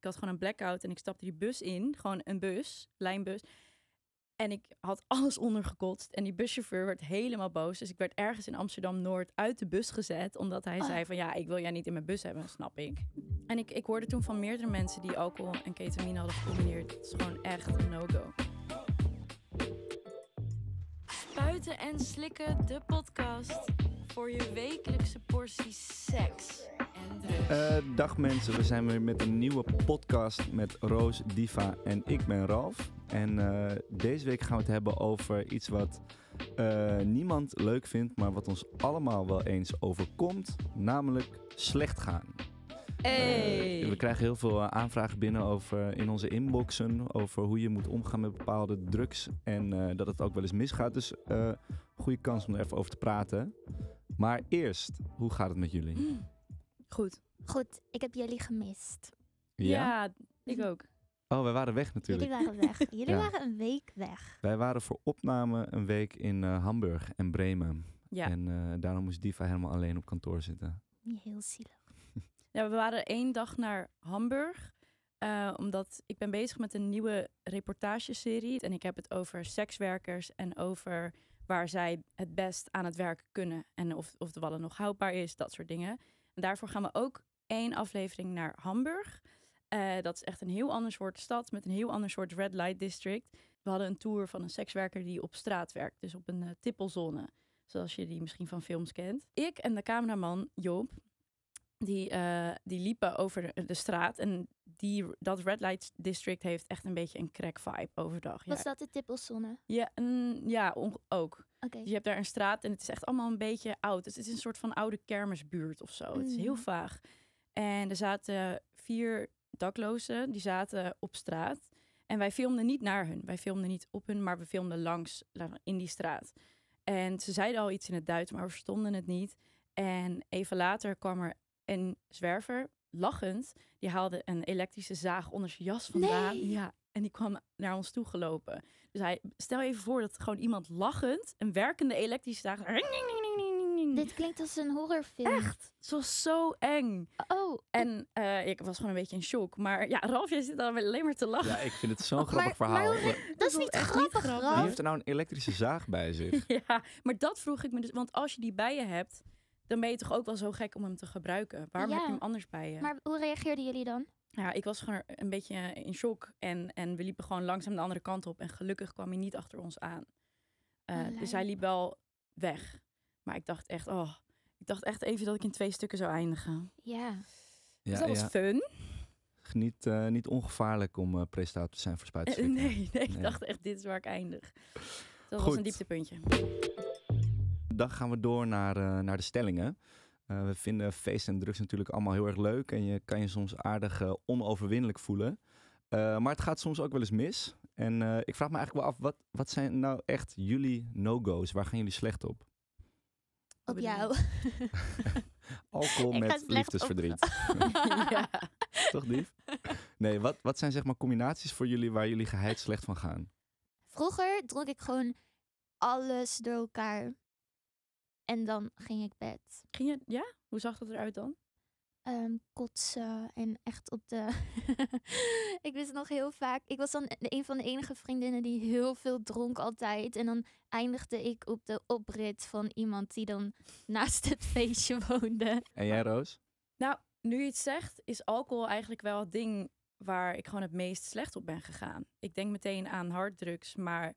Ik had gewoon een blackout en ik stapte die bus in. Gewoon een bus, lijnbus. En ik had alles ondergekotst. En die buschauffeur werd helemaal boos. Dus ik werd ergens in Amsterdam-Noord uit de bus gezet. Omdat hij ah. zei van ja, ik wil jij niet in mijn bus hebben, snap ik. En ik, ik hoorde toen van meerdere mensen die alcohol en ketamine hadden gecombineerd. Het is gewoon echt een no-go. Spuiten en slikken, de podcast. Voor je wekelijkse portie seks. Eh, dag mensen, we zijn weer met een nieuwe podcast met Roos, Diva en ik ben Ralf. En eh, deze week gaan we het hebben over iets wat eh, niemand leuk vindt, maar wat ons allemaal wel eens overkomt, namelijk slecht gaan. Hey. we krijgen heel veel aanvragen binnen over, in onze inboxen over hoe je moet omgaan met bepaalde drugs en dat het ook wel eens misgaat. Dus goede kans om er even over te praten. Maar eerst, hoe gaat het met jullie? Hmm. Goed. Goed, ik heb jullie gemist. Ja, ja ik hm. ook. Oh, wij waren weg natuurlijk. Jullie waren weg. Jullie waren een week weg. Wij waren voor opname een week in eh, Hamburg en Bremen. Ja. En uh, daarom moest Diva helemaal alleen op kantoor zitten. Heel zielig. ja, we waren één dag naar Hamburg. Eh, omdat ik ben bezig met een nieuwe reportageserie. En ik heb het over sekswerkers en over waar zij het best aan het werk kunnen. En of, of de wallen nog houdbaar is, dat soort dingen. Daarvoor gaan we ook één aflevering naar Hamburg. Eh, dat is echt een heel ander soort stad met een heel ander soort red light district. We hadden een tour van een sekswerker die op straat werkt, dus op een eh, tippelzone, zoals je die misschien van films kent. Ik en de cameraman Joop, die, eh, die liepen over de, straat en die, dat red light district heeft echt een beetje een crack vibe overdag. Ja. Was dat de tippelzone? Ja, mm, ja ook je hebt daar een straat en het is echt allemaal een beetje oud. Dus het is een soort van oude kermisbuurt of zo. Het is heel mm. vaag. En er zaten vier daklozen, die zaten op straat. En wij filmden niet naar hun. Wij filmden niet op hun, maar we filmden langs in die straat. En ze zeiden al iets in het Duits, maar we verstonden het niet. En even later kwam er een zwerver, lachend, die haalde een elektrische zaag onder zijn jas vandaan. Ja, en die kwam naar ons toe gelopen. Dus hij, stel je even voor dat gewoon iemand lachend een werkende elektrische zaag. Dit klinkt als een horrorfilm. Echt. Het was zo eng. Oh. oh. En eh, ik was gewoon een beetje in shock. Maar ja, Ralf, jij zit dan alleen maar te lachen. Ja, ik vind het zo'n grappig verhaal. Maar, dat, is niet grappig, niet grappig. Wie heeft er nou een elektrische zaag bij zich? ja, maar dat vroeg ik me dus. Want als je die bij je hebt, dan ben je toch ook wel zo gek om hem te gebruiken. Waarom ja. heb je hem anders bij je? Maar hoe reageerden jullie dan? ja, ik was gewoon een beetje in shock. En, en we liepen gewoon langzaam de andere kant op. En gelukkig kwam hij niet achter ons aan. Eh, dus hij liep wel weg. Maar ik dacht echt, oh, ik dacht echt even dat ik in twee stukken zou eindigen. Ja. dus dat was ja. fun. Niet, eh, niet ongevaarlijk om uh, te zijn voor spuitstukken. Nee, nee, nee, ik dacht echt, dit is waar ik eindig. Dat Goed. was een dieptepuntje. Dan gaan we door naar, naar de stellingen. Eh, we vinden feest en drugs natuurlijk allemaal heel erg leuk en je kan je soms aardig eh, onoverwinnelijk voelen. Eh, maar het gaat soms ook wel eens mis. En ik vraag me eigenlijk wel af, wat, wat zijn nou echt jullie no-go's? Waar gaan jullie slecht op? Op jou. Alcohol met liefdesverdriet. ja. Toch lief? Nee, wat, wat zijn zeg maar combinaties voor jullie waar jullie geheid slecht van gaan? Vroeger dronk ik gewoon alles door elkaar. En dan ging ik bed. Ging je, ja? Hoe zag dat eruit dan? Ehm, kotsen en echt op de. ik wist nog heel vaak. Ik was dan een van de enige vriendinnen die heel veel dronk altijd. En dan eindigde ik op de oprit van iemand die dan naast het feestje woonde. En jij, Roos? Nou, nu je het zegt, is alcohol eigenlijk wel het ding waar ik gewoon het meest slecht op ben gegaan. Ik denk meteen aan harddrugs, maar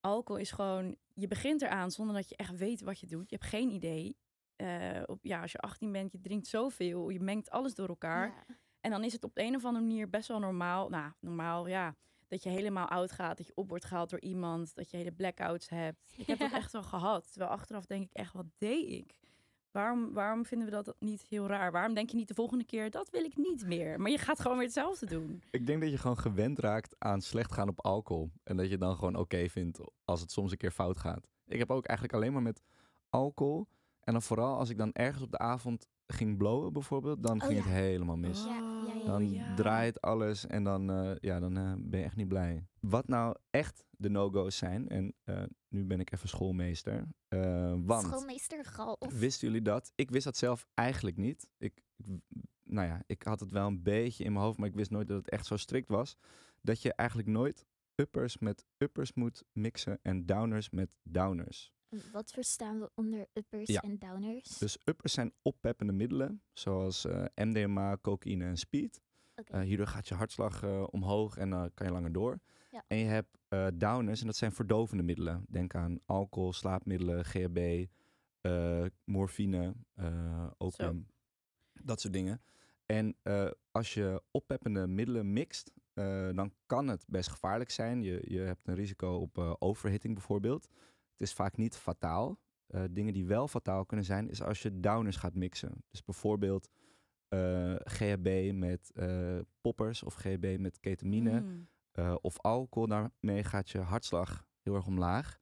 alcohol is gewoon, je begint eraan zonder dat je echt weet wat je doet. Je hebt geen idee. Eh, op, ja, als je 18 bent, je drinkt zoveel, je mengt alles door elkaar. En dan is het op de een of andere manier best wel normaal. Nou, normaal, ja. Dat je helemaal oud gaat, dat je op wordt gehaald door iemand, dat je hele blackouts hebt. Ik heb dat echt wel gehad. Terwijl achteraf denk ik echt, wat deed ik? Waarom, waarom vinden we dat niet heel raar? Waarom denk je niet de volgende keer, dat wil ik niet meer? Maar je gaat gewoon weer hetzelfde doen. Ik denk dat je gewoon gewend raakt aan slecht gaan op alcohol. En dat je dan gewoon oké vindt als het soms een keer fout gaat. Ik heb ook eigenlijk alleen maar met alcohol. En dan vooral als ik dan ergens op de avond ging blowen bijvoorbeeld, dan oh ging het helemaal mis. Oh, dan ja. draait alles en dan, eh, ja, dan eh, ben je echt niet blij. Wat nou echt de no-go's zijn, en eh, nu ben ik even schoolmeester. want, schoolmeester gal. Wisten jullie dat? Ik wist dat zelf eigenlijk niet. Ik, nou ja, ik had het wel een beetje in mijn hoofd, maar ik wist nooit dat het echt zo strikt was. Dat je eigenlijk nooit uppers met uppers moet mixen en downers met downers. Wat verstaan we onder uppers en downers? Dus uppers zijn oppeppende middelen, zoals eh, MDMA, cocaïne en speed. Eh, hierdoor gaat je hartslag eh, omhoog en dan kan je langer door. En je hebt downers en dat zijn verdovende middelen. Denk aan alcohol, slaapmiddelen, GHB, morfine, opium, dat soort dingen. En als je oppeppende middelen mixt, dan kan het best gevaarlijk zijn. Je, je hebt een risico op overhitting bijvoorbeeld. Het is vaak niet fataal. Eh, dingen die wel fataal kunnen zijn, is als je downers gaat mixen. Dus bijvoorbeeld eh, GHB met eh, poppers of GHB met ketamine hmm. of alcohol. Daarmee gaat je hartslag heel erg omlaag.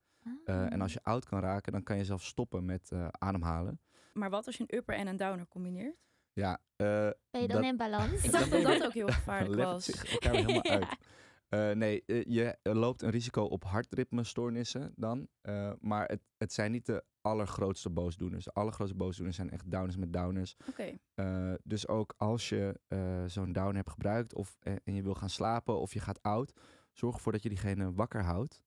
Ah. en als je oud kan raken, dan kan je zelf stoppen met ademhalen. Maar wat als je een upper en een downer combineert? Ja, ben je dan in balans? Ik dacht dat dat ook heel gevaarlijk was. helemaal uit. Eh, nee, eh, je loopt een risico op hartritmestoornissen dan. Eh, maar het, het zijn niet de allergrootste boosdoeners. De allergrootste boosdoeners zijn echt downers met downers. dus ook als je zo'n down hebt gebruikt of, en je wil gaan slapen of je gaat oud, zorg ervoor dat je diegene wakker houdt.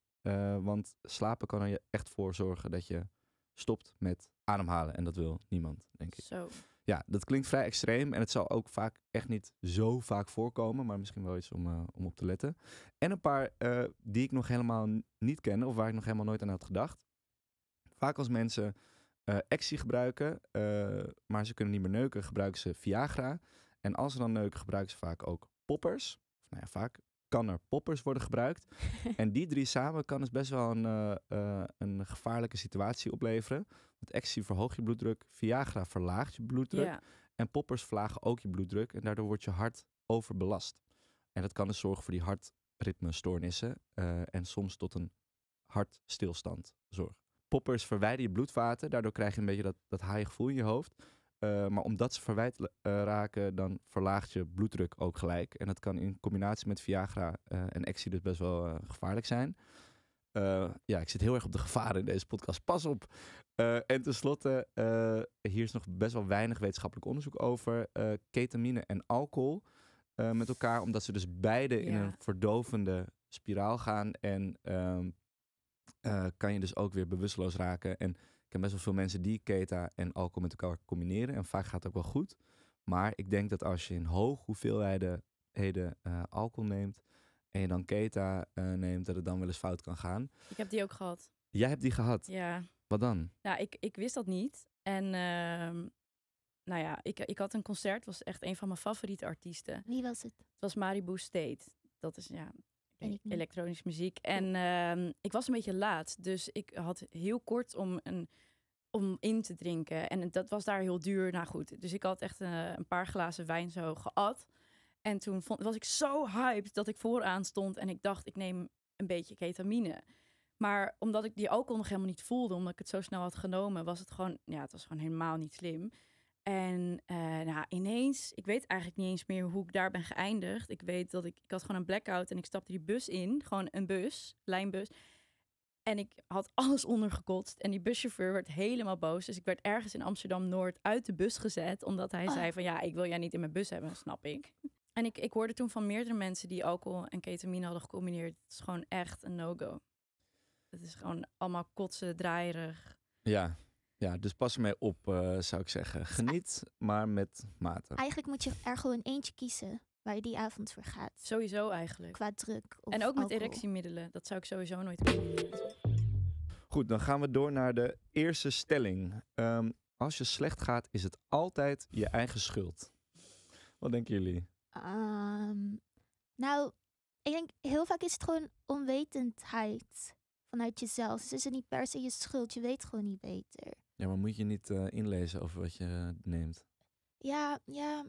want slapen kan er je echt voor zorgen dat je stopt met ademhalen. En dat wil niemand, denk ik. Zo. Ja, dat klinkt vrij extreem en het zal ook vaak echt niet zo vaak voorkomen, maar misschien wel iets om, eh, om op te letten. En een paar eh, die ik nog helemaal niet ken of waar ik nog helemaal nooit aan had gedacht. Vaak als mensen uh, eh, actie gebruiken, maar ze kunnen niet meer neuken, gebruiken ze Viagra. En als ze dan neuken, gebruiken ze vaak ook poppers. Of, nou ja, vaak kan er poppers worden gebruikt. en die drie samen kan dus best wel een, een gevaarlijke situatie opleveren. Het ecstasy verhoogt je bloeddruk, Viagra verlaagt je bloeddruk. En poppers verlagen ook je bloeddruk. En daardoor wordt je hart overbelast. En dat kan dus zorgen voor die hartritmestoornissen. Eh, en soms tot een hartstilstand zorgen. Poppers verwijden je bloedvaten. Daardoor krijg je een beetje dat, dat haaie gevoel in je hoofd. Eh, maar omdat ze verwijt eh, raken, dan verlaagt je bloeddruk ook gelijk. En dat kan in combinatie met Viagra en ecstasy dus best wel gevaarlijk zijn. Eh, ja, ik zit heel erg op de gevaren in deze podcast. Pas op. Eh, en tenslotte, eh, hier is nog best wel weinig wetenschappelijk onderzoek over ketamine en alcohol met elkaar, omdat ze dus beide in een verdovende spiraal gaan en ehm, kan je dus ook weer bewusteloos raken. En ik ken best wel veel mensen die keta en alcohol met elkaar combineren en vaak gaat het ook wel goed. Maar ik denk dat als je in hoog hoeveelheden alcohol neemt, en je dan Keta eh, neemt, dat het dan wel eens fout kan gaan. Ik heb die ook gehad. Jij hebt die gehad? Ja. Wat dan? Ja, nou, ik, ik wist dat niet. En ehm, nou ja, ik, ik had een concert, was echt een van mijn favoriete artiesten. Wie was het? Het was Maribou State. Dat is ja, elektronisch elektronische muziek. En ehm, ik was een beetje laat, dus ik had heel kort om, een, om in te drinken. En dat was daar heel duur. Nou goed, dus ik had echt een, eh, een paar glazen wijn zo geat. En toen was ik zo hyped dat ik vooraan stond en ik dacht, ik neem een beetje ketamine. Maar omdat ik die alcohol nog helemaal niet voelde, omdat ik het zo snel had genomen, was het gewoon, ja, het was gewoon helemaal niet slim. En eh, nou, ineens, ik weet eigenlijk niet eens meer hoe ik daar ben geëindigd. Ik weet dat ik, ik had gewoon een blackout en ik stapte die bus in, gewoon een bus, lijnbus. En ik had alles ondergekotst en die buschauffeur werd helemaal boos. Dus ik werd ergens in Amsterdam Noord uit de bus gezet, omdat hij ah. zei van ja, ik wil jij niet in mijn bus hebben, snap ik. En ik, ik hoorde toen van meerdere mensen die alcohol en ketamine hadden gecombineerd. Het is gewoon echt een no-go. Het is gewoon allemaal kotsen, draaierig. Ja, ja dus pas ermee op, eh, zou ik zeggen. Dus Geniet, maar met mate. Eigenlijk moet je er gewoon eentje kiezen waar je die avond voor gaat. Sowieso eigenlijk. Qua druk. Of en ook met erectiemiddelen. Dat zou ik sowieso nooit combineren. Goed, dan gaan we door naar de eerste stelling. Ehm, als je slecht gaat, is het altijd je eigen schuld. Wat denken jullie? Ehm, nou, ik denk heel vaak is het gewoon onwetendheid vanuit jezelf. Dus is het niet per se je schuld, je weet gewoon niet beter. Ja, maar moet je niet eh, inlezen over wat je eh, neemt? Ja, ja,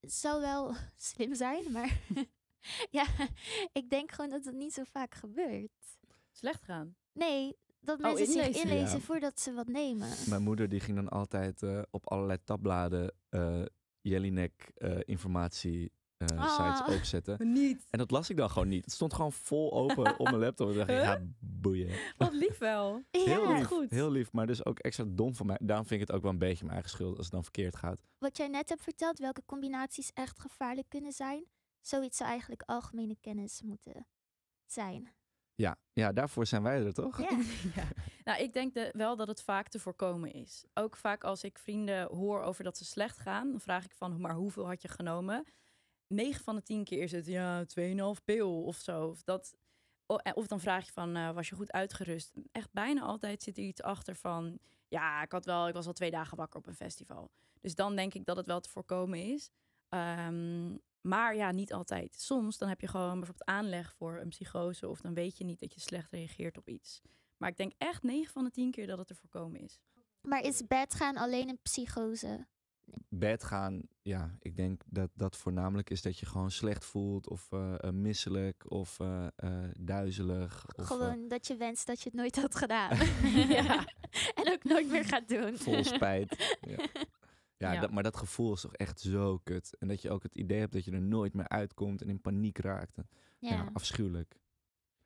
het zou wel slim zijn, maar ja, ik denk gewoon dat het niet zo vaak gebeurt. Slecht gaan? Nee, dat oh, mensen inlezen. zich inlezen voordat ze wat nemen. Mijn moeder die ging dan altijd eh, op allerlei tabbladen Jelinek-informatie eh, eh, ah, sites opzetten. Niet. En dat las ik dan gewoon niet. Het stond gewoon vol open op mijn laptop. En dacht ik, ja, boeien. Wat lief wel. heel goed. Heel lief, maar dus ook extra dom van mij. Daarom vind ik het ook wel een beetje mijn eigen schuld als het dan verkeerd gaat. Wat jij net hebt verteld, welke combinaties echt gevaarlijk kunnen zijn. Zoiets zou eigenlijk algemene kennis moeten zijn. Ja, ja, daarvoor zijn wij er toch? Ja. Nou, ik denk wel dat het vaak te voorkomen is. Ook vaak als ik vrienden hoor over dat ze slecht gaan, dan vraag ik van, maar hoeveel had je genomen? 9 van de 10 keer is het, ja, 2,5 pil of zo. Of, dat, eh, of dan vraag je van, eh, was je goed uitgerust? Echt bijna altijd zit er iets achter van, ja, ik, had wel, ik was al twee dagen wakker op een festival. Dus dan denk ik dat het wel te voorkomen is. Um, maar ja, niet altijd. Soms dan heb je gewoon bijvoorbeeld aanleg voor een psychose of dan weet je niet dat je slecht reageert op iets. Maar ik denk echt 9 van de 10 keer dat het er voorkomen is. Maar is bed gaan alleen een psychose? Bed gaan, ja, ik denk dat dat voornamelijk is dat je gewoon slecht voelt of eh, eh, misselijk of eh, duizelig. Of, gewoon dat je wenst dat je het nooit had gedaan. en ook nooit meer gaat doen. Vol spijt. ja. Ja, Dat, maar dat gevoel is toch echt zo kut. En dat je ook het idee hebt dat je er nooit meer uitkomt en in paniek raakt. ja. afschuwelijk.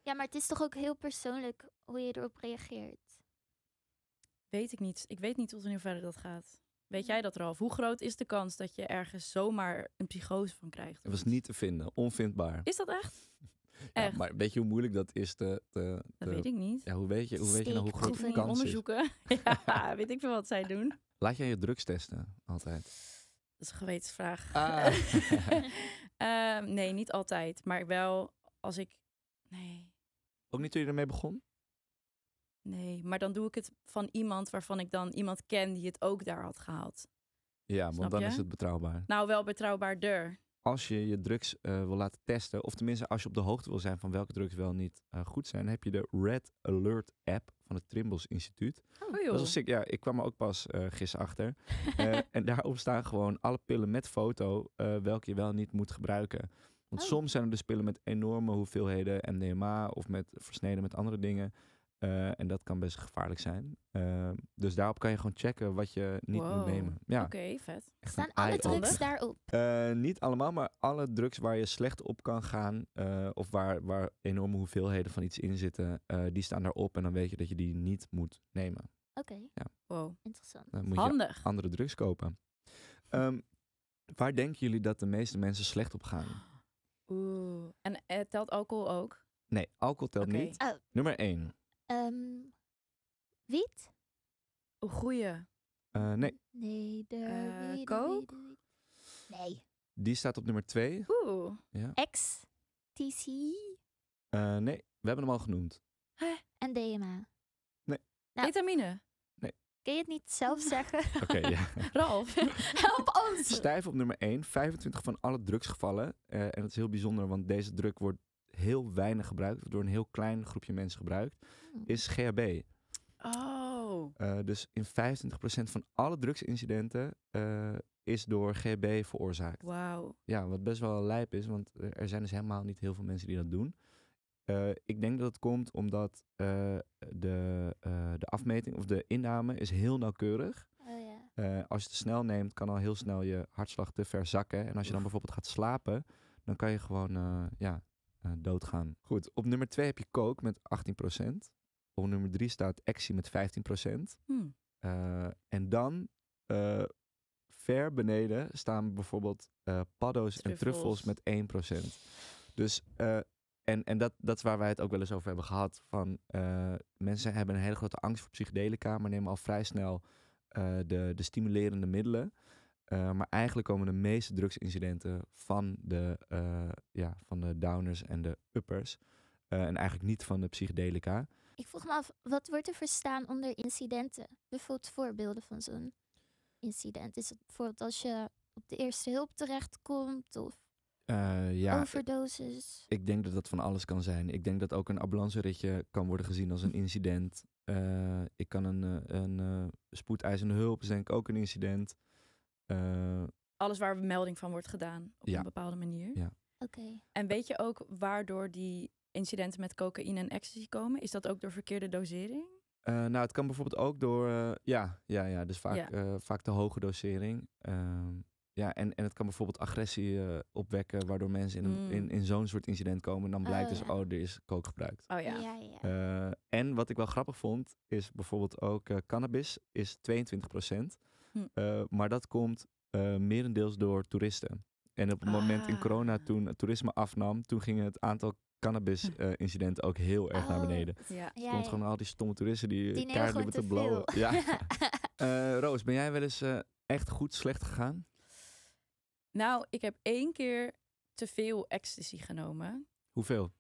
Ja, maar het is toch ook heel persoonlijk hoe je erop reageert? Weet ik niet. Ik weet niet tot in verder dat gaat. Weet jij dat, al Hoe groot is de kans dat je ergens zomaar een psychose van krijgt? het was niet te vinden. Onvindbaar. Is dat echt? Ja, maar weet je hoe moeilijk dat is? Te, te, dat weet ik niet. Ja, hoe weet je, hoe weet je nou hoe groot de kans is? onderzoeken. ja, weet ik veel wat zij doen. Laat jij je drugs testen altijd? Dat is een gewetensvraag. Ah. Ehm, nee, niet altijd. Maar wel als ik. Nee. Ook niet toen je ermee begon? Nee, maar dan doe ik het van iemand waarvan ik dan iemand ken die het ook daar had gehaald. Ja, want dan is het betrouwbaar. Nou, wel betrouwbaarder als je je drugs eh, wil laten testen, of tenminste als je op de hoogte wil zijn van welke drugs wel niet eh, goed zijn, heb je de Red Alert app van het Trimbos Instituut. Oh, dat is Ja, ik kwam er ook pas eh, gisteren achter. en daarop staan gewoon alle pillen met foto welke je wel niet moet gebruiken. Want oh. soms zijn er dus pillen met enorme hoeveelheden MDMA of met versneden met andere dingen. Eh, en dat kan best gevaarlijk zijn. Ehm, dus daarop kan je gewoon checken wat je niet moet nemen. Ja. Oké, vet. Staan alle drugs daarop? Eh, niet allemaal, maar alle drugs waar je slecht op kan gaan. Eh, of waar, waar enorme hoeveelheden van iets in zitten. die staan daarop en dan weet je dat je die niet moet nemen. Oké. Ja. Wow. Interessant. moet Handig. Je andere drugs kopen. Ehm, waar denken jullie dat de meeste mensen slecht op gaan? Oeh. En telt alcohol ook? Nee, alcohol telt niet. Oh. Nummer 1 Um, wiet? goeie. Eh, nee. de Uh, Nee. Die staat op nummer 2. Oeh. Ja. X? Eh, nee, we hebben hem al genoemd. Huh? En DMA? Nee. Nou. Vitamine? Nee. Kun je het niet zelf zeggen? Oké, Ralf, help ons! Stijf op nummer 1, 25 van alle drugsgevallen. en dat is heel bijzonder, want deze druk wordt heel weinig gebruikt, door een heel klein groepje mensen gebruikt, hmm. is GHB. Oh. Eh, dus in 25% van alle drugsincidenten eh, is door GHB veroorzaakt. Wauw. Ja, wat best wel lijp is, want er zijn dus helemaal niet heel veel mensen die dat doen. Eh, ik denk dat het komt omdat de, de afmeting of de inname is heel nauwkeurig. Oh, als je het snel neemt, kan al heel snel je hartslag te ver zakken. En als je dan bijvoorbeeld gaat slapen, dan kan je gewoon ja, eh, doodgaan. Goed, op nummer 2 heb je coke met 18%. Op nummer 3 staat actie met 15%. Hmm. Eh, en dan eh, ver beneden staan bijvoorbeeld paddo's en truffels met 1%. Dus, en, en dat, dat is waar wij het ook wel eens over hebben gehad. Van, mensen hebben een hele grote angst voor psychedelica, maar nemen al vrij snel de, de stimulerende middelen. Eh, maar eigenlijk komen de meeste drugsincidenten van de, eh, ja, van de downers en de uppers. Eh, en eigenlijk niet van de psychedelica. Ik vroeg me af, wat wordt er verstaan onder incidenten? Bijvoorbeeld voorbeelden van zo'n incident. Is het bijvoorbeeld als je op de eerste hulp terechtkomt of ja, overdosis? Ik, denk dat dat van alles kan zijn. Ik denk dat ook een ritje kan worden gezien als een incident. ik kan een, een spoedeisende hulp is denk ik ook een incident. Eh, Alles waar melding van wordt gedaan op een bepaalde manier. Ja. Oké. En weet je ook waardoor die incidenten met cocaïne en ecstasy komen? Is dat ook door verkeerde dosering? Eh, nou, het kan bijvoorbeeld ook door, eh, ja, ja, ja, dus vaak, ja. vaak de hoge dosering. Ehm, ja, en, en het kan bijvoorbeeld agressie opwekken, waardoor mensen in, mm. in, in zo'n soort incident komen. En dan blijkt oh, dus, oh, er is kook gebruikt. Oh ja. ja, ja. en wat ik wel grappig vond, is bijvoorbeeld ook cannabis is 22 procent. Hm. Eh, maar dat komt uh, merendeels door toeristen. En op het moment in corona, ah. toen het toerisme afnam, toen ging het aantal cannabis-incidenten hm. eh, ook heel erg naar oh, beneden. Ja. komt gewoon al die stomme toeristen die, die kaarten te blowen. Ja. Roos, ben jij wel eens echt goed slecht gegaan? Nou, ik heb één keer te veel ecstasy genomen. Hoeveel?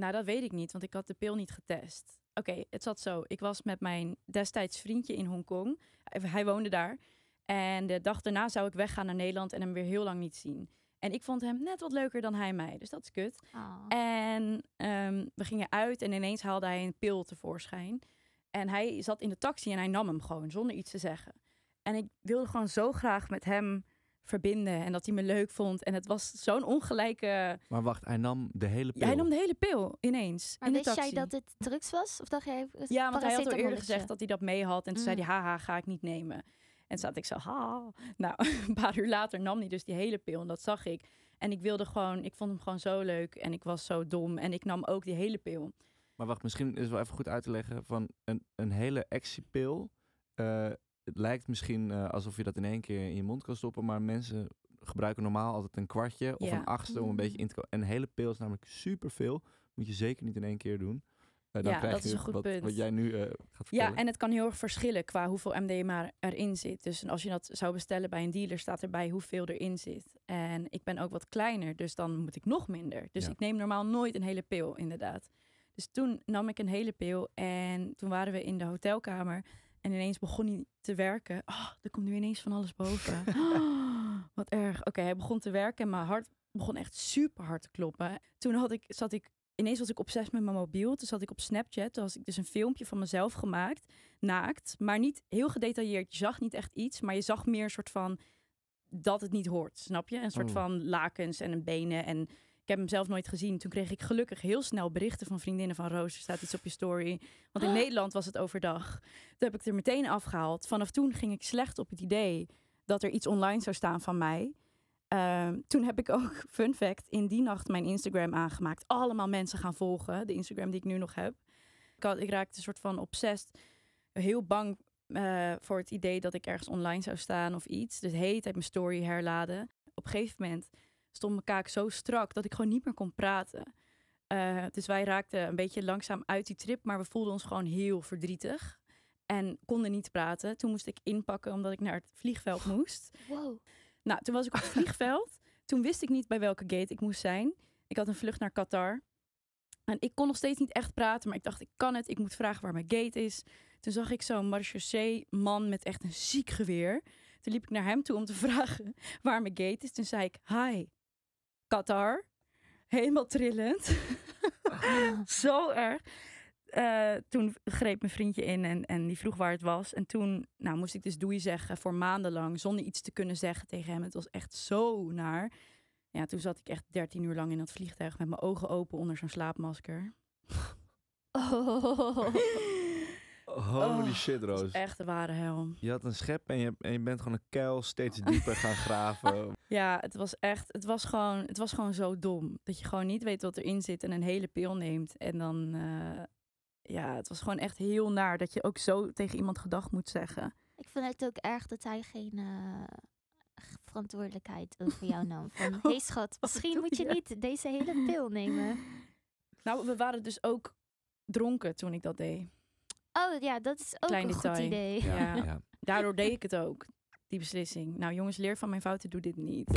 Nou, dat weet ik niet, want ik had de pil niet getest. Oké, het zat zo. Ik was met mijn destijds vriendje in Hongkong. Hij woonde daar. En de dag daarna zou ik weggaan naar Nederland en hem weer heel lang niet zien. En ik vond hem net wat leuker dan hij mij. Dus dat is kut. En ehm, we gingen uit en ineens haalde hij een pil tevoorschijn. En hij zat in de taxi en hij nam hem gewoon zonder iets te zeggen. En ik wilde gewoon zo graag met hem verbinden en dat hij me leuk vond. En het was zo'n ongelijke. Maar wacht, hij nam de hele pil. Ja, hij nam de hele pil ineens. Maar wist jij dat het drugs was? Of dacht jij? Ja, want hij had al eerder gezegd dat hij dat mee had. En toen zei mm. hij, haha, ga ik niet nemen. En toen zat ik zo, ha. Nou, een paar uur later nam hij dus die hele pil en dat zag ik. En ik wilde gewoon, ik vond hem gewoon zo leuk en ik was zo dom en ik nam ook die hele pil. Maar wacht, misschien is het wel even goed uit te leggen van een, een hele actiepil. Uh, eh, het lijkt misschien eh, alsof je dat in één keer in je mond kan stoppen, maar mensen gebruiken normaal altijd een kwartje of een achtste om een beetje in te komen. En een hele pil is namelijk superveel. Moet je zeker niet in één keer doen. Uh, dan ja, krijg dat je is een goed wat, punt. Wat jij nu uh, gaat vertellen. Ja, en het kan heel erg verschillen qua hoeveel MDMA erin zit. Dus als je dat zou bestellen bij een dealer, staat erbij hoeveel erin zit. En ik ben ook wat kleiner, dus dan moet ik nog minder. Dus ik neem normaal nooit een hele pil, inderdaad. Dus toen nam ik een hele pil en toen waren we in de hotelkamer. En ineens begon hij te werken. Oh, er komt nu ineens van alles boven. Ah, wat erg. Oké, hij begon te werken en mijn hart begon echt super hard te kloppen. Toen had ik, zat ik ineens was ik obsessief met mijn mobiel. Toen zat ik op Snapchat. Toen had ik dus een filmpje van mezelf gemaakt. Naakt. Maar niet heel gedetailleerd. Je zag niet echt iets. Maar je zag meer een soort van dat het niet hoort. Snap je? Een soort mm. van lakens en een benen en ik heb hem zelf nooit gezien. Toen kreeg ik gelukkig heel snel berichten van vriendinnen van Roos. Er staat iets op je story. Want in ah. Nederland was het overdag. Toen heb ik er meteen afgehaald. Vanaf toen ging ik slecht op het idee dat er iets online zou staan van mij. Ehm, toen heb ik ook, fun fact, in die nacht mijn Instagram aangemaakt. Allemaal mensen gaan volgen. De Instagram die ik nu nog heb. Ik, ik raakte een soort van obsessed. Heel bang eh, voor het idee dat ik ergens online zou staan of iets. Dus heet hele tijd mijn story herladen. Op een gegeven moment stond mijn kaak zo strak dat ik gewoon niet meer kon praten. Eh, dus wij raakten een beetje langzaam uit die trip, maar we voelden ons gewoon heel verdrietig. En konden niet praten. Toen moest ik inpakken omdat ik naar het vliegveld moest. Wow. Nou, toen was ik op het vliegveld. Toen wist ik niet bij welke gate ik moest zijn. Ik had een vlucht naar Qatar. En ik kon nog steeds niet echt praten, maar ik dacht, ik kan het. Ik moet vragen waar mijn gate is. Toen zag ik zo'n marechaussee-man met echt een ziek geweer. Toen liep ik naar hem toe om te vragen waar mijn gate is. Toen zei ik, hi, Qatar. Helemaal trillend. Oh. Zo erg. Eh, toen greep mijn vriendje in en, en die vroeg waar het was. En toen nou, moest ik dus doei zeggen voor maandenlang zonder iets te kunnen zeggen tegen hem. Het was echt zo naar. Ja, toen zat ik echt 13 uur lang in dat vliegtuig met mijn ogen open onder zo'n slaapmasker. Oh. Holy oh, shit, Roos. Echt de ware hel. Je had een schep en je, je bent gewoon een kuil steeds dieper gaan graven. Ja, het was echt, het was, gewoon, het was gewoon zo dom. Dat je gewoon niet weet wat erin zit en een hele pil neemt. En dan, eh, ja, het was gewoon echt heel naar dat je ook zo tegen iemand gedacht moet zeggen. Ik vind het ook erg dat hij geen eh, verantwoordelijkheid over jou nam. Van, hé oh, schat, misschien moet je niet deze hele pil nemen. Nou, we waren dus ook dronken toen ik dat deed. Oh ja, dat is ook een goed idee. Ja. ja. Daardoor deed ik het ook, die beslissing. Nou jongens, leer van mijn fouten, doe dit niet.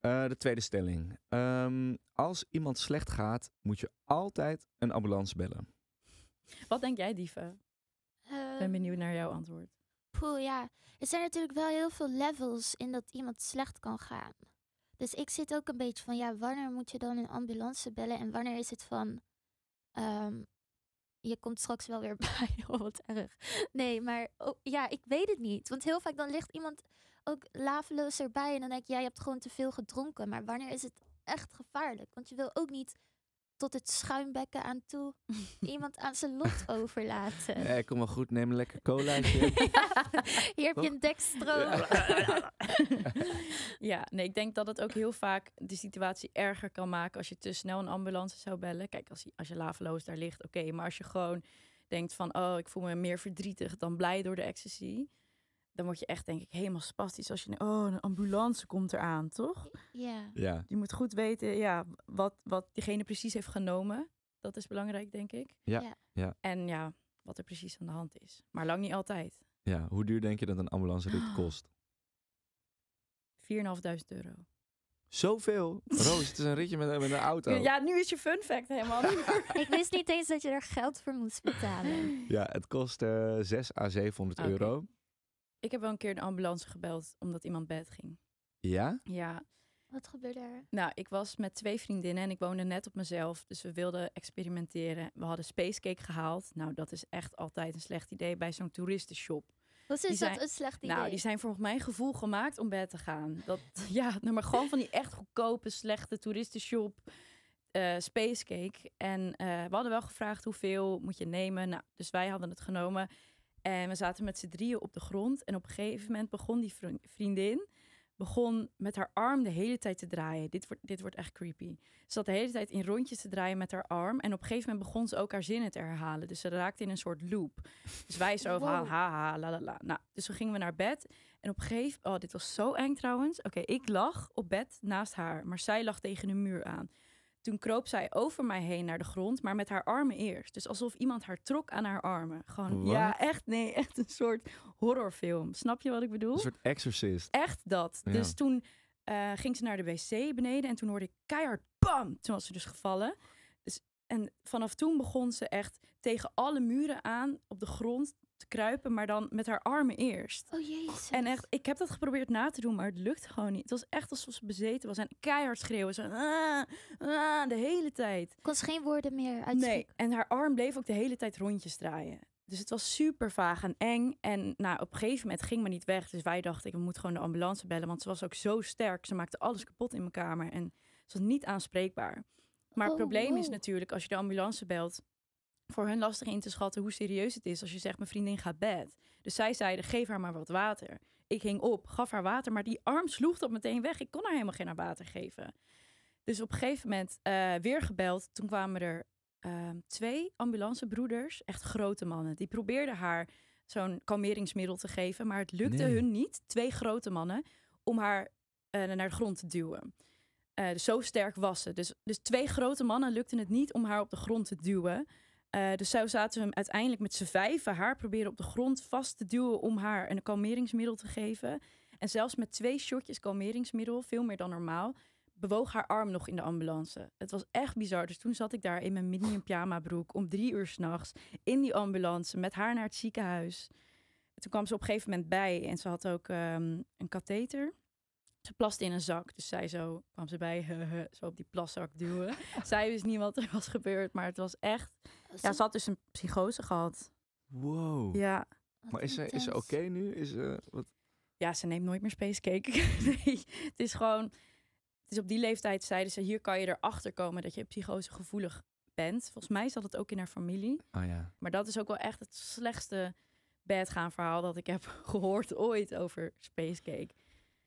Eh, de tweede stelling. Ehm, als iemand slecht gaat, moet je altijd een ambulance bellen. Wat denk jij, Dieve? Ik ben ehm, benieuwd naar jouw antwoord. Poeh, ja. Er zijn natuurlijk wel heel veel levels in dat iemand slecht kan gaan. Dus ik zit ook een beetje van, ja, wanneer moet je dan een ambulance bellen en wanneer is het van, ehm, je komt straks wel weer bij. Oh, wat erg. Nee, maar oh, ja, ik weet het niet. Want heel vaak dan ligt iemand ook laveloos erbij. En dan denk je, ja, je hebt gewoon te veel gedronken. Maar wanneer is het echt gevaarlijk? Want je wil ook niet tot het schuimbekken aan toe iemand aan zijn lot overlaten. Ja, ik kom wel goed, neem een lekker cola. hier heb je een dekstro. Ja. nee, ik denk dat het ook heel vaak de situatie erger kan maken als je te snel een ambulance zou bellen. Kijk, als je, als je laveloos daar ligt, oké, maar als je gewoon denkt van, oh, ik voel me meer verdrietig dan blij door de ecstasy dan word je echt, denk ik, helemaal spastisch als je. Oh, een ambulance komt eraan, toch? Ja. ja. Je moet goed weten ja, wat, wat diegene precies heeft genomen. Dat is belangrijk, denk ik. Ja. ja. En ja, wat er precies aan de hand is. Maar lang niet altijd. Ja, hoe duur denk je dat een ambulance dit ah. kost? 4.500 euro. Zoveel? Roos, het is een ritje met, met een auto. Ja, nu is je fun fact helemaal. ik wist niet eens dat je er geld voor moest betalen. Ja, het kost uh, eh, 6 à 700 euro. Ik heb wel een keer de ambulance gebeld omdat iemand bed ging. Ja? Ja. Wat gebeurde er? Nou, ik was met twee vriendinnen en ik woonde net op mezelf. Dus we wilden experimenteren. We hadden spacecake gehaald. Nou, dat is echt altijd een slecht idee bij zo'n toeristenshop. Wat is dat een slecht nou, idee? Nou, die zijn volgens mijn gevoel gemaakt om bed te gaan. Dat, ja, nou maar gewoon van die echt goedkope, slechte toeristenshop. Uh, spacecake. En eh, we hadden wel gevraagd hoeveel moet je nemen. Nou, dus wij hadden het genomen. En we zaten met z'n drieën op de grond. En op een gegeven moment begon die vriendin begon met haar arm de hele tijd te draaien. Dit wordt, dit wordt echt creepy. Ze zat de hele tijd in rondjes te draaien met haar arm. En op een gegeven moment begon ze ook haar zinnen te herhalen. Dus ze raakte in een soort loop. Dus wij zo wow. ha, ha, la, la, la. Nou, dus toen gingen we naar bed. En op een gegeven moment... Oh, dit was zo eng trouwens. Oké, ik lag op bed naast haar. Maar zij lag tegen de muur aan. Toen kroop zij over mij heen naar de grond, maar met haar armen eerst. Dus alsof iemand haar trok aan haar armen. Gewoon, ja, echt, nee, echt een soort horrorfilm. Snap je wat ik bedoel? Een soort exorcist. Echt dat. Dus toen eh, ging ze naar de wc beneden en toen hoorde ik keihard bam. Toen was ze dus gevallen. Dus, en vanaf toen begon ze echt tegen alle muren aan op de grond te kruipen, maar dan met haar armen eerst. Oh jezus. En echt, ik heb dat geprobeerd na te doen, maar het lukte gewoon niet. Het was echt alsof ze bezeten was en keihard schreeuwen. Ze ah, ah, de hele tijd. Ik kon geen woorden meer uit. Nee, en haar arm bleef ook de hele tijd rondjes draaien. Dus het was super vaag en eng. En na nou, op een gegeven moment ging maar niet weg. Dus wij dachten, ik moet gewoon de ambulance bellen. Want ze was ook zo sterk. Ze maakte alles kapot in mijn kamer. En ze was niet aanspreekbaar. Maar het oh, probleem is natuurlijk, als je de ambulance belt, voor hun lastig in te schatten hoe serieus het is als je zegt: Mijn vriendin gaat bed. Dus zij zeiden: Geef haar maar wat water. Ik hing op, gaf haar water, maar die arm sloeg dat meteen weg. Ik kon haar helemaal geen water geven. Dus op een gegeven moment uh, weer gebeld. Toen kwamen er ehm, twee ambulancebroeders, echt grote mannen. Die probeerden haar zo'n kalmeringsmiddel te geven, maar het lukte hun niet. Twee grote mannen om haar eh, naar de grond te duwen. Eh, dus zo sterk was ze. Dus, dus twee grote mannen lukte het niet om haar op de grond te duwen. Eh, dus zij zaten hem uiteindelijk met z'n vijven haar proberen op de grond vast te duwen om haar een kalmeringsmiddel te geven. En zelfs met twee shotjes kalmeringsmiddel, veel meer dan normaal, bewoog haar arm nog in de ambulance. Het was echt bizar. Dus toen zat ik daar in mijn mini pyjama broek om drie uur s'nachts in die ambulance met haar naar het ziekenhuis. En toen kwam ze op een gegeven moment bij en ze had ook ehm, een katheter. Ze plaste in een zak, dus zij zo kwam ze bij, zo op die plaszak duwen. zij wist niet wat er was gebeurd, maar het was echt... Ja, ze had dus een psychose gehad. Wow. Ja. maar is ze, is ze oké nu? Is, uh, wat... Ja, ze neemt nooit meer spacecake. nee, het is gewoon... Het is op die leeftijd, zeiden ze, hier kan je erachter komen dat je psychose gevoelig bent. Volgens mij zat het ook in haar familie. Oh, ja. Maar dat is ook wel echt het slechtste bedgaan verhaal dat ik heb gehoord ooit over spacecake.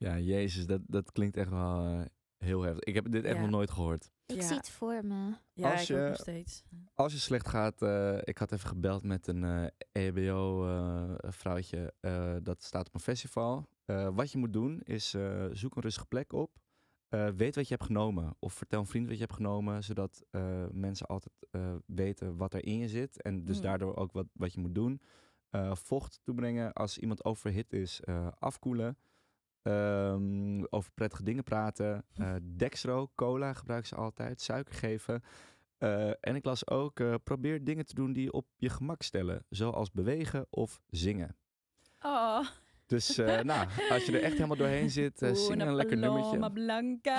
Ja, Jezus, dat, dat klinkt echt wel eh, heel heftig. Ik heb dit echt nog nooit gehoord. Ik zie het voor me. Ja, als je, nog steeds. Als je slecht gaat, eh, ik had even gebeld met een uh, eh, EBO-vrouwtje. dat staat op een festival. wat je moet doen is zoek een rustige plek op. weet wat je hebt genomen. Of vertel een vriend wat je hebt genomen. Zodat mensen altijd weten wat er in je zit. En dus hmm. daardoor ook wat, wat je moet doen. vocht toebrengen als iemand overhit is, afkoelen. Ehm, over prettige dingen praten. Uh, eh, dextro, cola gebruiken ze altijd. Suiker geven. Eh, en ik las ook, eh, probeer dingen te doen die je op je gemak stellen. Zoals bewegen of zingen. Oh. Dus uh, nou, als je er echt helemaal doorheen zit, eh, zing een lekker nummertje. blanca.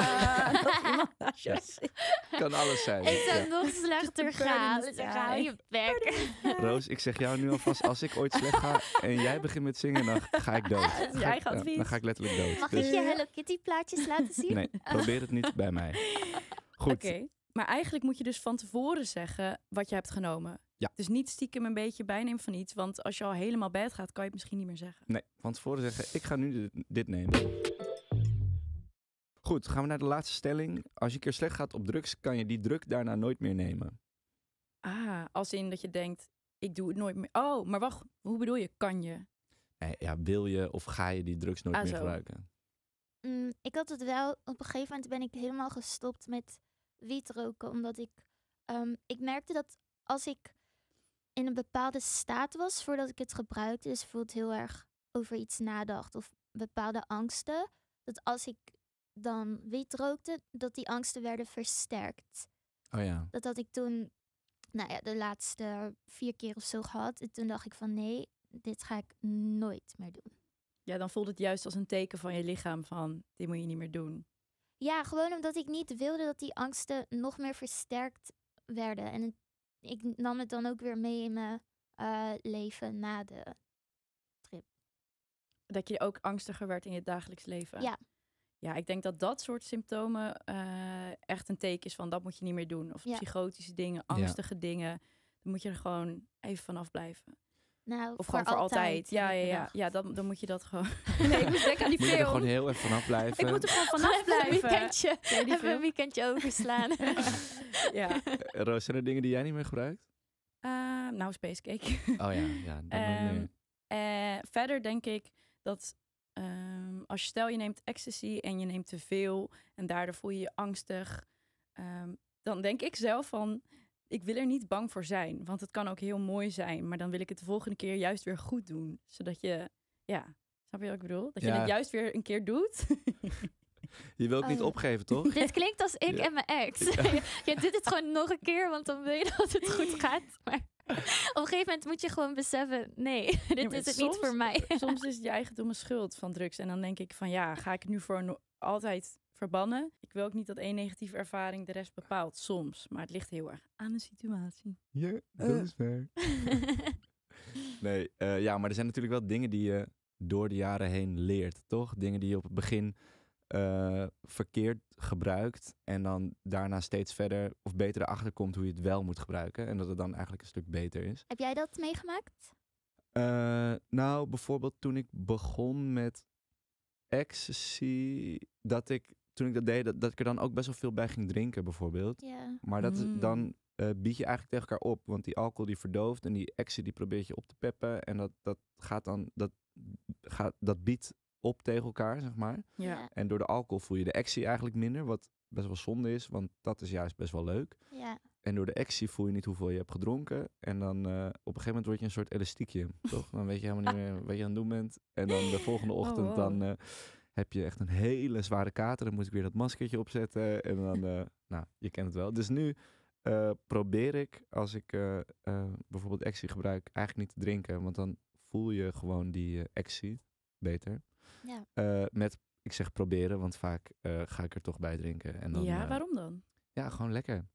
Kan alles zijn. Ik zou nog slechter gaan. Ga je bek. Roos, ik zeg jou nu alvast, als ik ooit slecht ga en jij begint met zingen, dan ga ik dood. Dat is je eigen advies. dan ga ik letterlijk dood. Mag ik je dus- Hello Kitty plaatjes laten zien? Nee, oh. probeer het niet bij mij. Goed. Maar eigenlijk moet je dus van tevoren zeggen wat je hebt genomen. Ja. Dus niet stiekem een beetje bijnemen van iets. Want als je al helemaal bed gaat, kan je het misschien niet meer zeggen. Nee, van tevoren zeggen, ik ga nu dit nemen. Goed, gaan we naar de laatste stelling. Als je een keer slecht gaat op drugs, kan je die druk daarna nooit meer nemen. Ah, als in dat je denkt, ik doe het nooit meer. Oh, maar wacht, hoe bedoel je, kan je? Eh, ja, wil je of ga je die drugs nooit ah, meer gebruiken? Mm, ik had het wel, op een gegeven moment ben ik helemaal gestopt met wiet roken. Omdat ik, ehm, ik merkte dat als ik in een bepaalde staat was voordat ik het gebruikte, dus bijvoorbeeld heel erg over iets nadacht of bepaalde angsten, dat als ik dan wiet rookte, dat die angsten werden versterkt. Oh ja. Dat had ik toen, nou ja, de laatste vier keer of zo gehad. En toen dacht ik van nee, dit ga ik nooit meer doen. Ja, dan voelt het juist als een teken van je lichaam van dit moet je niet meer doen. Ja, gewoon omdat ik niet wilde dat die angsten nog meer versterkt werden. En ik nam het dan ook weer mee in mijn eh, leven na de trip. Dat je ook angstiger werd in je dagelijks leven? Ja. Ja, ik denk dat dat soort symptomen eh, echt een teken is van dat moet je niet meer doen. Of psychotische dingen, angstige dingen. Dan moet je er gewoon even vanaf blijven. Nou, of gewoon voor altijd. Ja, ja, ja. ja dan, dan moet je dat gewoon. Nee, ik moest denken aan die film. Je moet er gewoon heel even vanaf blijven. Ik moet er gewoon vanaf blijven. Even een weekendje, even een weekendje overslaan. ja. Roos, zijn er dingen die jij niet meer gebruikt? Ehm, nou, Spacecake. Oh ja, ja. Dan um, uh, verder denk ik dat ehm, als je stel je neemt ecstasy en je neemt te veel en daardoor voel je je angstig, dan denk ik zelf van ik wil er niet bang voor zijn. Want het kan ook heel mooi zijn. Maar dan wil ik het de volgende keer juist weer goed doen. Zodat je, ja, snap je wat ik bedoel? Dat je het juist weer een keer doet. Je wil niet oh. opgeven, toch? Dit klinkt als ik en mijn ex. je doet het gewoon nog een keer, want dan wil je dat het goed gaat. Maar op een gegeven moment moet je gewoon beseffen: nee, dit is het niet voor mij. soms is het je eigen domme schuld van drugs. En dan denk ik: van ja, ga ik nu voor altijd verbannen. Ik wil ook niet dat één negatieve ervaring de rest bepaalt, soms. Maar het ligt heel erg aan de situatie. Ja, dat is waar. nee, eh, ja, maar er zijn natuurlijk wel dingen die je door de jaren heen leert, toch? Dingen die je op het begin eh, verkeerd gebruikt en dan daarna steeds verder of beter erachter komt hoe je het wel moet gebruiken. En dat het dan eigenlijk een stuk beter is. Heb jij dat meegemaakt? Eh, nou, bijvoorbeeld toen ik begon met ecstasy, dat ik toen ik dat deed, dat, dat, ik er dan ook best wel veel bij ging drinken, bijvoorbeeld. Maar dat mm. dan eh, bied je eigenlijk tegen elkaar op. Want die alcohol die verdooft en die actie die probeert je op te peppen. En dat, dat gaat dan, dat, gaat, dat biedt op tegen elkaar, zeg maar. En door de alcohol voel je de actie eigenlijk minder, wat best wel zonde is, want dat is juist best wel leuk. En door de actie voel je niet hoeveel je hebt gedronken. En dan eh, op een gegeven moment word je een soort elastiekje, toch? Dan weet je helemaal niet meer wat je aan het doen bent. En dan de volgende oh, ochtend dan... Eh, heb je echt een hele zware kater. Dan moet ik weer dat maskertje opzetten. En dan, eh, nou, je kent het wel. Dus nu eh, probeer ik, als ik eh, bijvoorbeeld Exi gebruik, eigenlijk niet te drinken. Want dan voel je gewoon die Exi beter. Ja. met, ik zeg proberen, want vaak ga ik er toch bij drinken. En dan, ja, waarom dan? Ja, gewoon lekker.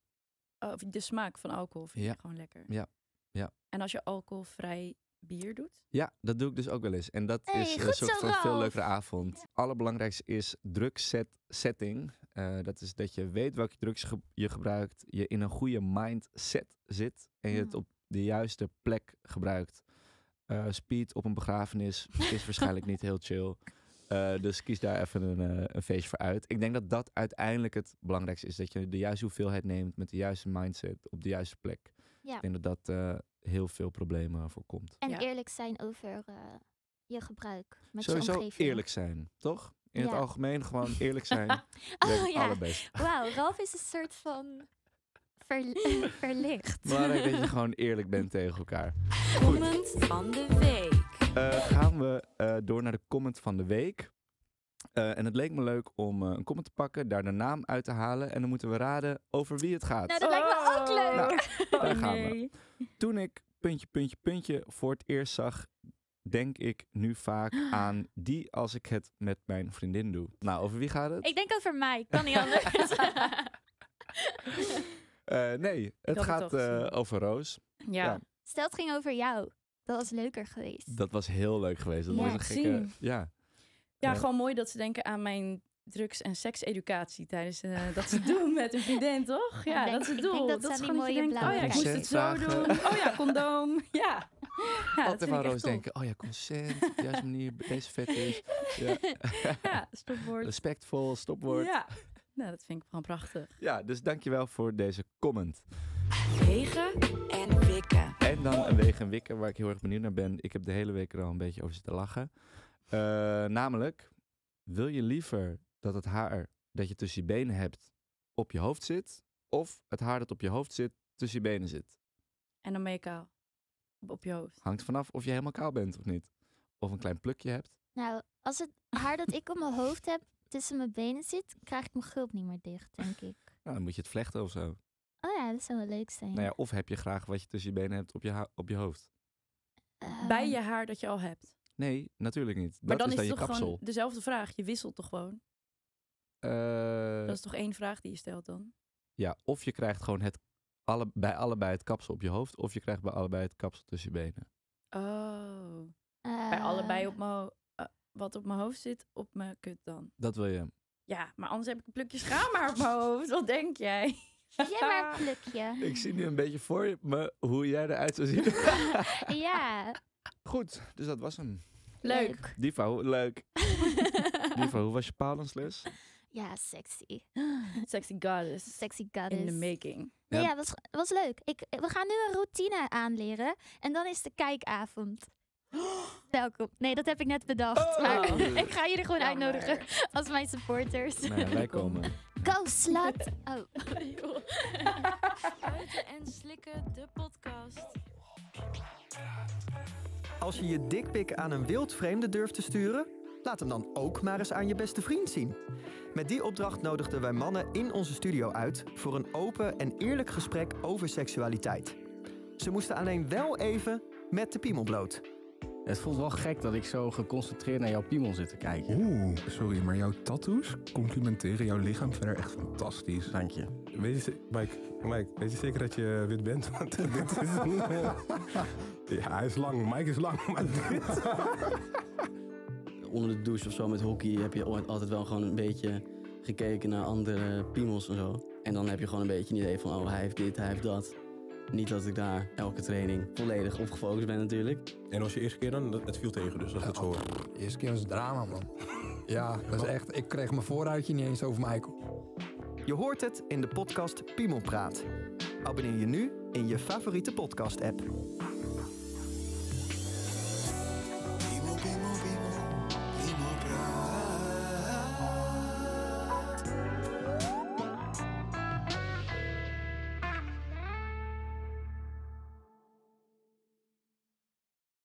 Oh, de smaak van alcohol vind ja. ik gewoon lekker. Ja. ja. En als je alcoholvrij bier doet? Ja, dat doe ik dus ook wel eens. En dat is een soort van veel leukere avond. Ja. Allerbelangrijkste is drugset setting. Eh, dat is dat je weet welke drugs je gebruikt, je in een goede mindset zit en je het op de juiste plek gebruikt. Eh, speed op een begrafenis is waarschijnlijk niet heel chill. Eh, dus kies daar even een, feest een, voor uit. Ik denk dat dat uiteindelijk het belangrijkste is. Dat je de juiste hoeveelheid neemt met de juiste mindset op de juiste plek. Ja. Ik denk dat dat eh, heel veel problemen voorkomt. En eerlijk zijn over eh, je gebruik met Sowieso je omgeving. eerlijk zijn, toch? In het algemeen gewoon eerlijk zijn. oh ja. Wauw, Ralf is een soort van ver verlicht. Belangrijk dat je gewoon eerlijk bent tegen elkaar. Comment van de week. Eh, gaan we door naar de comment van de week. Eh, en het leek me leuk om eh, een comment te pakken, daar de naam uit te halen. En dan moeten we raden over wie het gaat. Nou, dat lijkt me ook oh. leuk. Nou, oh, daar gaan nee. we. Toen ik puntje, puntje, puntje voor het eerst zag, denk ik nu vaak aan die als ik het met mijn vriendin doe. Nou, over wie gaat het? Ik denk over mij. Kan niet anders. Eh, nee, het gaat over Roos. Ja. ja. Stel, het ging over jou. Dat was leuker geweest. Dat was heel leuk geweest. Dat was een gekke. Ja. Ja, gewoon mooi dat ze denken aan mijn drugs- en sekseducatie tijdens eh, dat ze doen met een vriendin, toch? Ja, dat ze het dat, dat is gewoon mooie oh ja, ik moest het zo doen. Oh ja, condoom. Ja. Altijd van roos denken, oh ja, consent, op de juiste manier, deze vet is. Ja, stopwoord. Respectvol, stopwoord. Ja, nou, dat vind ik gewoon prachtig. Ja, dus dankjewel voor deze comment. Wegen en wikken. En dan een wegen en wikken waar ik heel erg benieuwd naar ben. Ik heb de hele week er al een beetje over zitten lachen. Eh, namelijk, wil je liever dat het haar dat je tussen je benen hebt op je hoofd zit, of het haar dat op je hoofd zit tussen je benen zit? En dan ben je kaal. Op je hoofd. Hangt vanaf of je helemaal kaal bent of niet. Of een klein plukje hebt. Nou, als het haar dat ik op mijn hoofd heb tussen mijn benen zit, krijg ik mijn gulp niet meer dicht, denk ik. Nou, dan moet je het vlechten of zo. Oh ja, dat zou wel leuk zijn. Nou ja, of heb je graag wat je tussen je benen hebt op je, op je hoofd? Ehm. Bij je haar dat je al hebt. Nee, natuurlijk niet. Maar dan is, dan toch gewoon dezelfde vraag. Je wisselt toch gewoon? Eh, dat is toch één vraag die je stelt dan? Ja, of je krijgt gewoon het alle, bij allebei het kapsel op je hoofd, of je krijgt bij allebei het kapsel tussen je benen. Oh. Eh. Bij allebei op mijn eh, wat op mijn hoofd zit, op mijn kut dan. Dat wil je. Ja, maar anders heb ik een plukje schaamhaar op mijn hoofd. Wat denk jij? Jij maar een plukje. Ik zie nu een beetje voor me hoe jij eruit zou zien. ja. Goed, dus dat was hem. Leuk. Diva, leuk. Diva, hoe was je palensles? Ja, sexy. Sexy goddess. Sexy goddess. In the making. Nee, ja, dat was, was leuk. Ik, we gaan nu een routine aanleren. En dan is de kijkavond. Welkom. Nee, dat heb ik net bedacht. Oh. Oh. ik ga jullie gewoon uitnodigen als mijn supporters. Nee, nou wij komen. Go, slut! Oh. en slikken, de podcast. Als je je dikpik aan een wild vreemde durft te sturen, laat hem dan ook maar eens aan je beste vriend zien. Met die opdracht nodigden wij mannen in onze studio uit voor een open en eerlijk gesprek over seksualiteit. Ze moesten alleen wel even met de piemel bloot. Het voelt wel gek dat ik zo geconcentreerd naar jouw piemel zit te kijken. Oeh, sorry, maar jouw tattoos complimenteren jouw lichaam verder echt fantastisch. Dank je. Weet je, Mike, Mike, weet je zeker dat je wit bent? Want dit is... Ja, hij is lang. Mike is lang. Maar Onder de douche of zo met hockey heb je altijd wel gewoon een beetje gekeken naar andere piemels en zo. En dan heb je gewoon een beetje een idee van, oh, hij heeft dit, hij heeft dat. Niet dat ik daar elke training volledig op gefocust ben natuurlijk. En als je eerste keer dan, het viel tegen dus, dat is het zo. De eerste keer was het drama, man. Ja, dat is echt, ik kreeg mijn vooruitje niet eens over Michael. Je hoort het in de podcast praat. Abonneer je nu in je favoriete podcast-app.